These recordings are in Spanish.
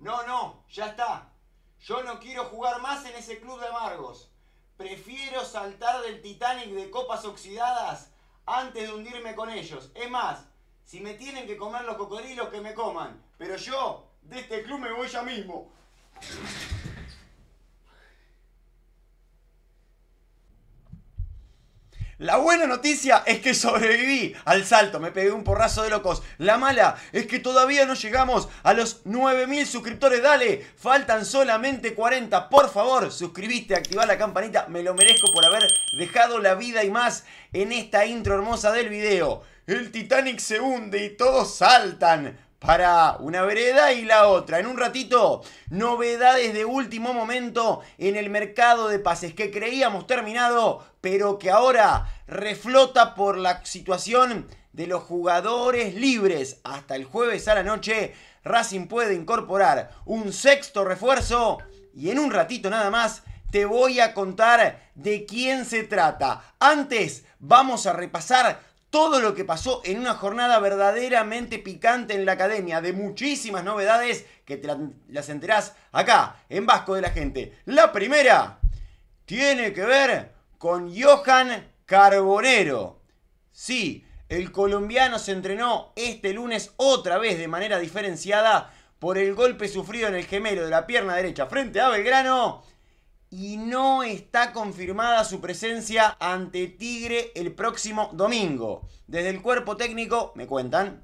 No, no, ya está. Yo no quiero jugar más en ese club de amargos. Prefiero saltar del Titanic de copas oxidadas antes de hundirme con ellos. Es más, si me tienen que comer los cocodrilos, que me coman. Pero yo, de este club me voy ya mismo. La buena noticia es que sobreviví al salto, me pegué un porrazo de locos. La mala es que todavía no llegamos a los 9000 suscriptores. Dale, faltan solamente 40. Por favor, suscribiste, activa la campanita. Me lo merezco por haber dejado la vida y más en esta intro hermosa del video. El Titanic se hunde y todos saltan para una vereda y la otra. En un ratito, novedades de último momento en el mercado de pases que creíamos terminado, pero que ahora reflota por la situación de los jugadores libres. Hasta el jueves a la noche, Racing puede incorporar un sexto refuerzo y en un ratito nada más te voy a contar de quién se trata. Antes vamos a repasar todo lo que pasó en una jornada verdaderamente picante en la academia, de muchísimas novedades que te las enterás acá, en Vasco de la Gente. La primera tiene que ver con Johan Carbonero. Sí, el colombiano se entrenó este lunes otra vez de manera diferenciada por el golpe sufrido en el gemelo de la pierna derecha frente a Belgrano y no está confirmada su presencia ante Tigre el próximo domingo. Desde el cuerpo técnico, me cuentan,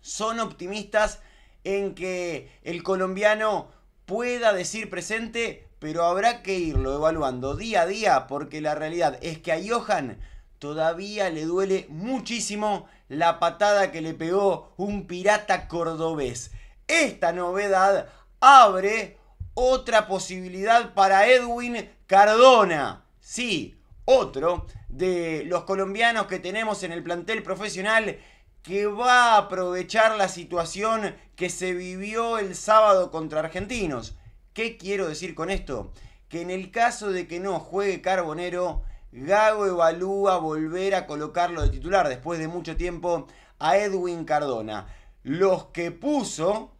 son optimistas en que el colombiano pueda decir presente, pero habrá que irlo evaluando día a día porque la realidad es que a Johan todavía le duele muchísimo la patada que le pegó un pirata cordobés. Esta novedad abre otra posibilidad para Edwin Cardona. Sí, otro de los colombianos que tenemos en el plantel profesional que va a aprovechar la situación que se vivió el sábado contra Argentinos. ¿Qué quiero decir con esto? Que en el caso de que no juegue Carbonero, Gago evalúa volver a colocarlo de titular después de mucho tiempo a Edwin Cardona. Los que puso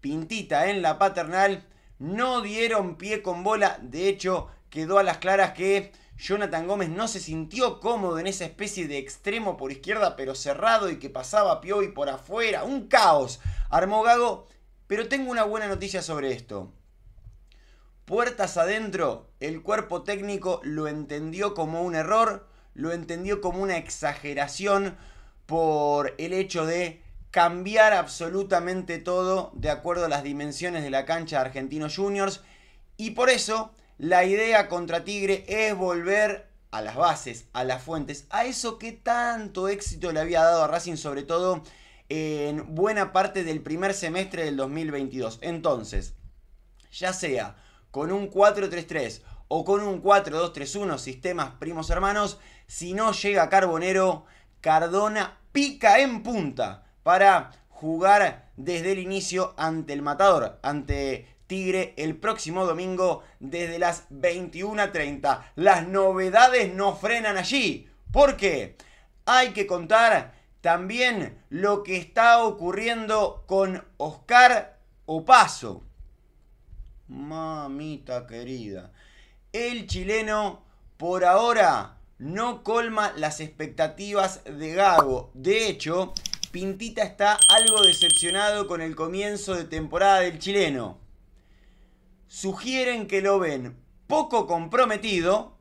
Pintita en la paternal no dieron pie con bola. De hecho, quedó a las claras que Jonathan Gómez no se sintió cómodo en esa especie de extremo por izquierda, pero cerrado y que pasaba y por afuera. Un caos. Armó Pero tengo una buena noticia sobre esto. Puertas adentro, el cuerpo técnico lo entendió como un error, lo entendió como una exageración por el hecho de cambiar absolutamente todo de acuerdo a las dimensiones de la cancha de Argentinos Juniors. Y por eso la idea contra Tigre es volver a las bases, a las fuentes, a eso que tanto éxito le había dado a Racing, sobre todo en buena parte del primer semestre del 2022. Entonces, ya sea con un 4-3-3 o con un 4-2-3-1, sistemas primos hermanos, si no llega Carbonero, Cardona pica en punta para jugar desde el inicio ante el matador, ante Tigre el próximo domingo desde las 21.30. Las novedades no frenan allí, porque hay que contar también lo que está ocurriendo con Oscar Opaso. Mamita querida, el chileno por ahora no colma las expectativas de Gago. De hecho, Pintita está algo decepcionado con el comienzo de temporada del chileno. Sugieren que lo ven poco comprometido.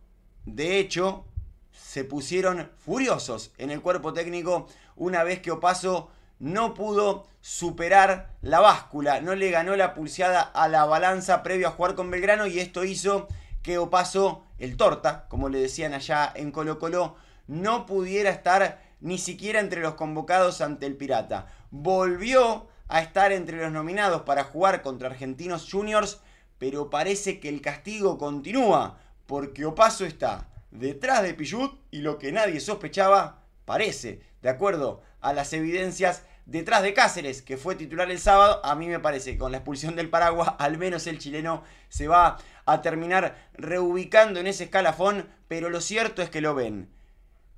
De hecho, se pusieron furiosos en el cuerpo técnico una vez que Opaso no pudo superar la báscula, no le ganó la pulseada a la balanza previo a jugar con Belgrano y esto hizo que Opaso, el torta, como le decían allá en Colo Colo, no pudiera estar ni siquiera entre los convocados ante el Pirata. Volvió a estar entre los nominados para jugar contra Argentinos Juniors, pero parece que el castigo continúa, porque Opaso está detrás de Pillut y lo que nadie sospechaba parece, de acuerdo a las evidencias detrás de Cáceres, que fue titular el sábado, a mí me parece que con la expulsión del Paraguay, al menos el chileno se va a terminar reubicando en ese escalafón, pero lo cierto es que lo ven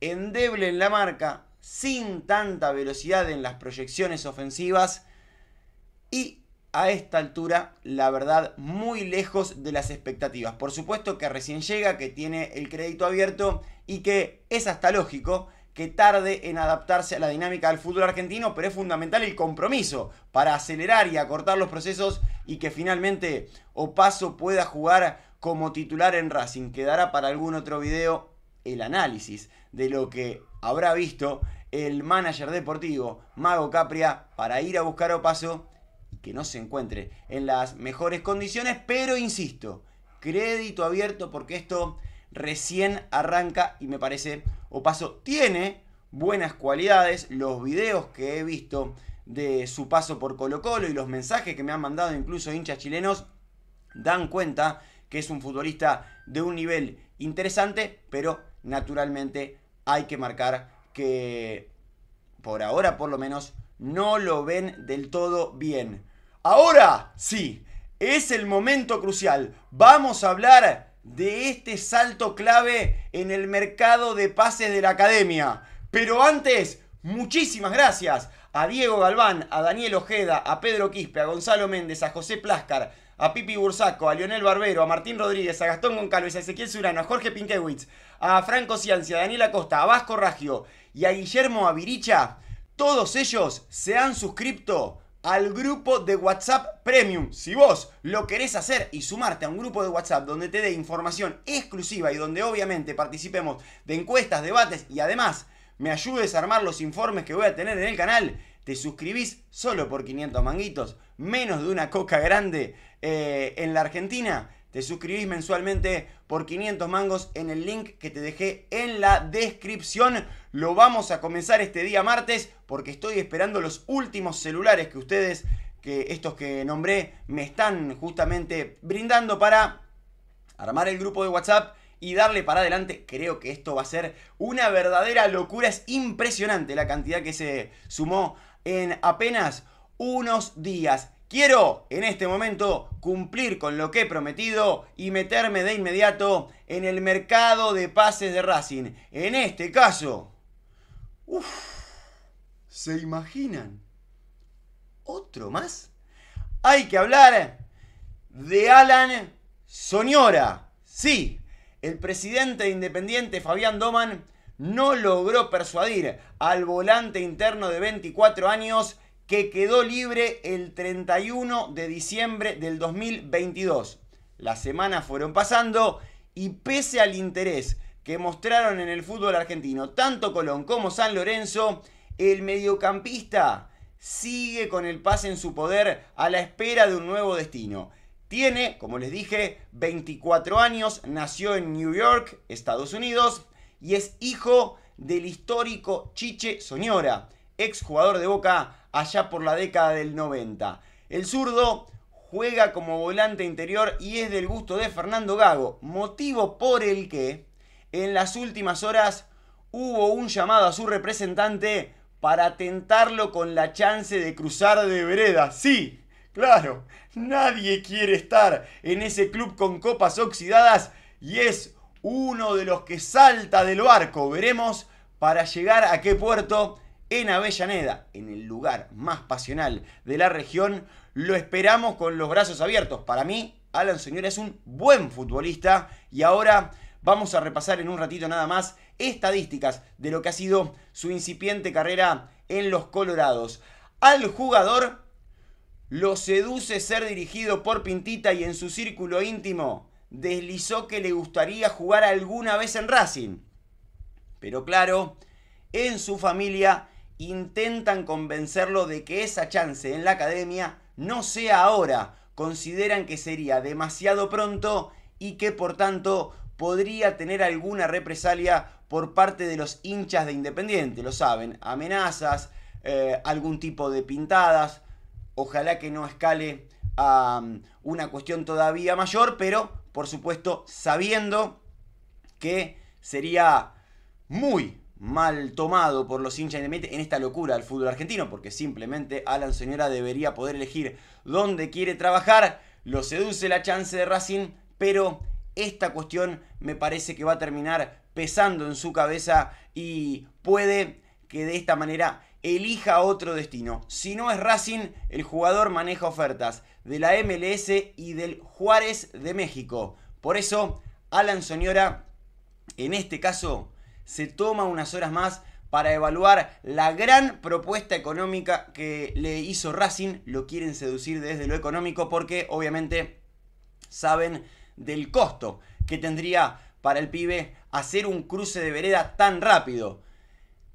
endeble en la marca, sin tanta velocidad en las proyecciones ofensivas y a esta altura, la verdad, muy lejos de las expectativas. Por supuesto que recién llega, que tiene el crédito abierto y que es hasta lógico que tarde en adaptarse a la dinámica del fútbol argentino, pero es fundamental el compromiso para acelerar y acortar los procesos y que finalmente Opaso pueda jugar como titular en Racing. Quedará para algún otro video el análisis de lo que habrá visto el manager deportivo Mago Capria para ir a buscar Opaso Paso que no se encuentre en las mejores condiciones, pero insisto, crédito abierto porque esto recién arranca y me parece Opaso tiene buenas cualidades, los videos que he visto de su paso por Colo Colo y los mensajes que me han mandado incluso hinchas chilenos dan cuenta que es un futbolista de un nivel interesante, pero naturalmente hay que marcar que por ahora por lo menos no lo ven del todo bien. Ahora sí, es el momento crucial. Vamos a hablar de este salto clave en el mercado de pases de la academia. Pero antes, Muchísimas gracias a Diego Galván, a Daniel Ojeda, a Pedro Quispe, a Gonzalo Méndez, a José Pláscar, a Pipi Bursaco, a Lionel Barbero, a Martín Rodríguez, a Gastón Goncalves, a Ezequiel Surano, a Jorge Pinkewitz, a Franco Ciancia, a Daniel Acosta, a Vasco Raggio y a Guillermo Aviricha, todos ellos se han suscrito al grupo de WhatsApp Premium. Si vos lo querés hacer y sumarte a un grupo de WhatsApp donde te dé información exclusiva y donde obviamente participemos de encuestas, debates y además me ayudes a armar los informes que voy a tener en el canal, te suscribís solo por 500 manguitos, menos de una coca grande eh, en la Argentina, te suscribís mensualmente por 500 mangos en el link que te dejé en la descripción. Lo vamos a comenzar este día martes porque estoy esperando los últimos celulares que ustedes, que estos que nombré, me están justamente brindando para armar el grupo de WhatsApp y darle para adelante. Creo que esto va a ser una verdadera locura. Es impresionante la cantidad que se sumó en apenas unos días. Quiero en este momento cumplir con lo que he prometido y meterme de inmediato en el mercado de pases de Racing. En este caso, uf, ¿se imaginan? ¿Otro más? Hay que hablar de Alan Soñora. Sí, el presidente Independiente, Fabián Doman, no logró persuadir al volante interno de 24 años que quedó libre el 31 de diciembre del 2022. Las semanas fueron pasando y pese al interés que mostraron en el fútbol argentino tanto Colón como San Lorenzo, el mediocampista sigue con el pase en su poder a la espera de un nuevo destino. Tiene, como les dije, 24 años, nació en New York, Estados Unidos, y es hijo del histórico Chiche Soñora, ex jugador de Boca allá por la década del 90. El zurdo juega como volante interior y es del gusto de Fernando Gago, motivo por el que en las últimas horas hubo un llamado a su representante para tentarlo con la chance de cruzar de vereda. Sí, Claro, nadie quiere estar en ese club con copas oxidadas y es uno de los que salta del barco. Veremos para llegar a qué puerto en Avellaneda, en el lugar más pasional de la región. Lo esperamos con los brazos abiertos. Para mí, Alan Señora es un buen futbolista y ahora vamos a repasar en un ratito nada más estadísticas de lo que ha sido su incipiente carrera en los Colorados. Al jugador lo seduce ser dirigido por Pintita y en su círculo íntimo deslizó que le gustaría jugar alguna vez en Racing. Pero claro, en su familia intentan convencerlo de que esa chance en la academia no sea ahora. Consideran que sería demasiado pronto y que por tanto podría tener alguna represalia por parte de los hinchas de Independiente, lo saben, amenazas, eh, algún tipo de pintadas, Ojalá que no escale a um, una cuestión todavía mayor, pero por supuesto sabiendo que sería muy mal tomado por los hinchas en esta locura del fútbol argentino, porque simplemente Alan Señora debería poder elegir dónde quiere trabajar, lo seduce la chance de Racing, pero esta cuestión me parece que va a terminar pesando en su cabeza y puede que de esta manera elija otro destino. Si no es Racing, el jugador maneja ofertas de la MLS y del Juárez de México. Por eso, Alan Soñora, en este caso, se toma unas horas más para evaluar la gran propuesta económica que le hizo Racing. Lo quieren seducir desde lo económico porque obviamente saben del costo que tendría para el pibe hacer un cruce de vereda tan rápido.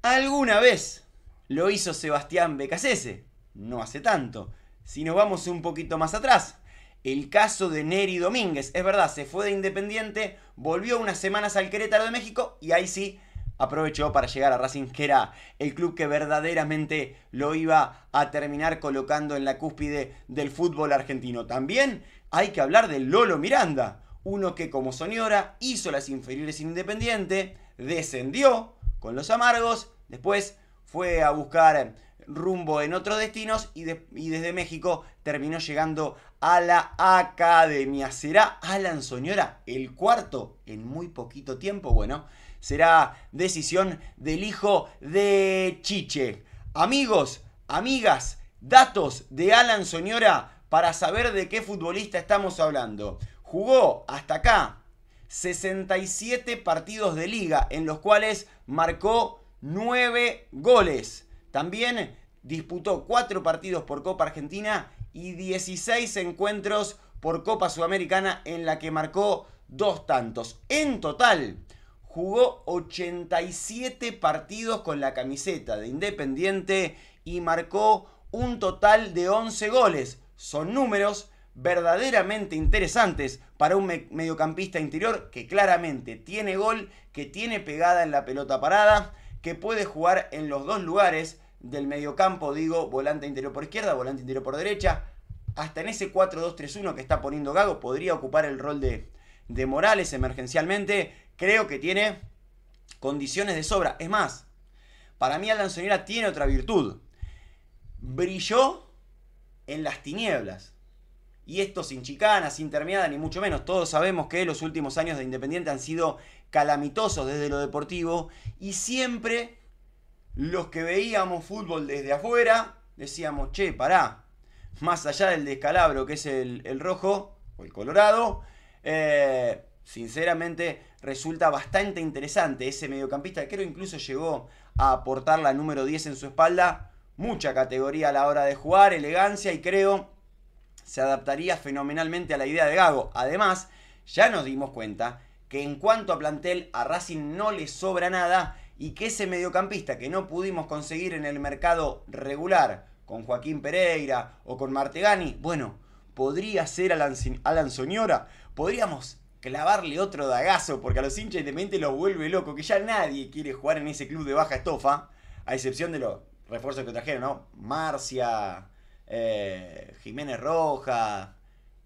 Alguna vez lo hizo Sebastián Becasese, no hace tanto. Si nos vamos un poquito más atrás, el caso de Neri Domínguez, es verdad, se fue de Independiente, volvió unas semanas al Querétaro de México y ahí sí aprovechó para llegar a Racing, que era el club que verdaderamente lo iba a terminar colocando en la cúspide del fútbol argentino. También hay que hablar de Lolo Miranda, uno que como Soñora hizo las inferiores Independiente, descendió con los amargos, después fue a buscar rumbo en otros destinos y, desde México terminó llegando a la academia. ¿Será Alan Soñora el cuarto en muy poquito tiempo? Bueno, será decisión del hijo de Chiche. Amigos, amigas, datos de Alan Soñora para saber de qué futbolista estamos hablando. Jugó hasta acá 67 partidos de liga en los cuales marcó 9 goles. También disputó 4 partidos por Copa Argentina y 16 encuentros por Copa Sudamericana en la que marcó dos tantos. En total, jugó 87 partidos con la camiseta de Independiente y marcó un total de 11 goles. Son números verdaderamente interesantes para un mediocampista interior que claramente tiene gol, que tiene pegada en la pelota parada que puede jugar en los dos lugares del mediocampo, digo, volante interior por izquierda, volante interior por derecha. Hasta en ese 4-2-3-1 que está poniendo Gago podría ocupar el rol de, de Morales emergencialmente. Creo que tiene condiciones de sobra. Es más, para mí Alan tiene otra virtud. Brilló en las tinieblas. Y esto sin chicana, sin termiada, ni mucho menos. Todos sabemos que los últimos años de Independiente han sido calamitosos desde lo deportivo. Y siempre los que veíamos fútbol desde afuera decíamos, che, pará. Más allá del descalabro que es el, rojo o el colorado, eh, sinceramente resulta bastante interesante ese mediocampista. Creo incluso llegó a aportar la número 10 en su espalda. Mucha categoría a la hora de jugar, elegancia y creo se adaptaría fenomenalmente a la idea de Gago. Además, ya nos dimos cuenta que en cuanto a plantel a Racing no le sobra nada y que ese mediocampista que no pudimos conseguir en el mercado regular con Joaquín Pereira o con Martegani, bueno, podría ser Alan, Soñora, podríamos clavarle otro dagazo porque a los hinchas de mente los vuelve loco, que ya nadie quiere jugar en ese club de baja estofa, a excepción de los refuerzos que trajeron, ¿no? Marcia, eh, Jiménez Roja,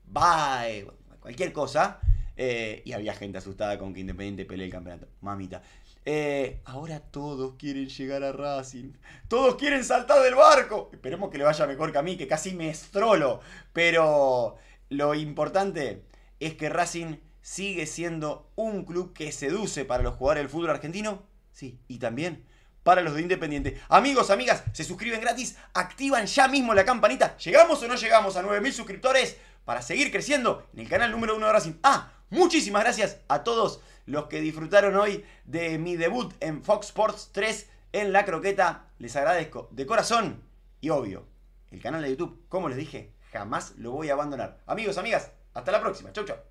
Bae, cualquier cosa. Eh, y había gente asustada con que Independiente pelee el campeonato. Mamita. Eh, ahora todos quieren llegar a Racing. Todos quieren saltar del barco. Esperemos que le vaya mejor que a mí, que casi me estrolo. Pero lo importante es que Racing sigue siendo un club que seduce para los jugadores del fútbol argentino. Sí, y también para los de Independiente. Amigos, amigas, se suscriben gratis, activan ya mismo la campanita. ¿Llegamos o no llegamos a 9.000 suscriptores? Para seguir creciendo en el canal número 1 de Racing. Ah, muchísimas gracias a todos los que disfrutaron hoy de mi debut en Fox Sports 3 en La Croqueta. Les agradezco de corazón y obvio. El canal de YouTube, como les dije, jamás lo voy a abandonar. Amigos, amigas, hasta la próxima. Chau, chau.